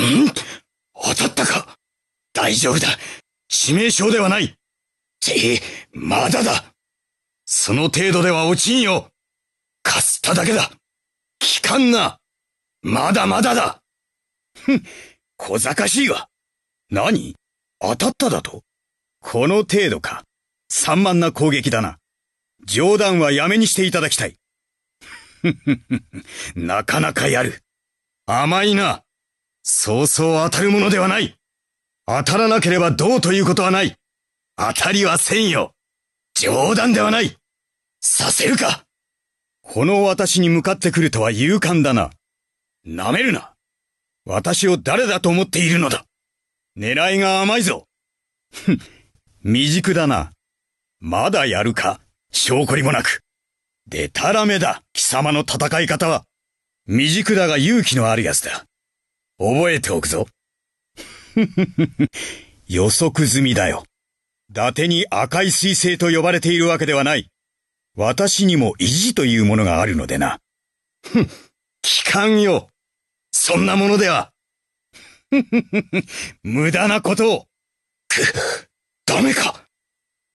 ん当たったか大丈夫だ。致命傷ではない。て、まだだ。その程度では落ちんよ。かすっただけだ。効かんな。まだまだだ。ふん、小賢しいわ。何当たっただとこの程度か。散漫な攻撃だな。冗談はやめにしていただきたい。なかなかやる。甘いな。そうそう当たるものではない当たらなければどうということはない当たりはせんよ冗談ではないさせるかこの私に向かってくるとは勇敢だな。舐めるな私を誰だと思っているのだ狙いが甘いぞふん、未熟だな。まだやるか証拠りもなく。でたらめだ、貴様の戦い方は。未熟だが勇気のある奴だ。覚えておくぞ。予測済みだよ。伊達に赤い彗星と呼ばれているわけではない。私にも意地というものがあるのでな。ふん、聞かんよ。そんなものでは。無駄なことを。く、ダメか。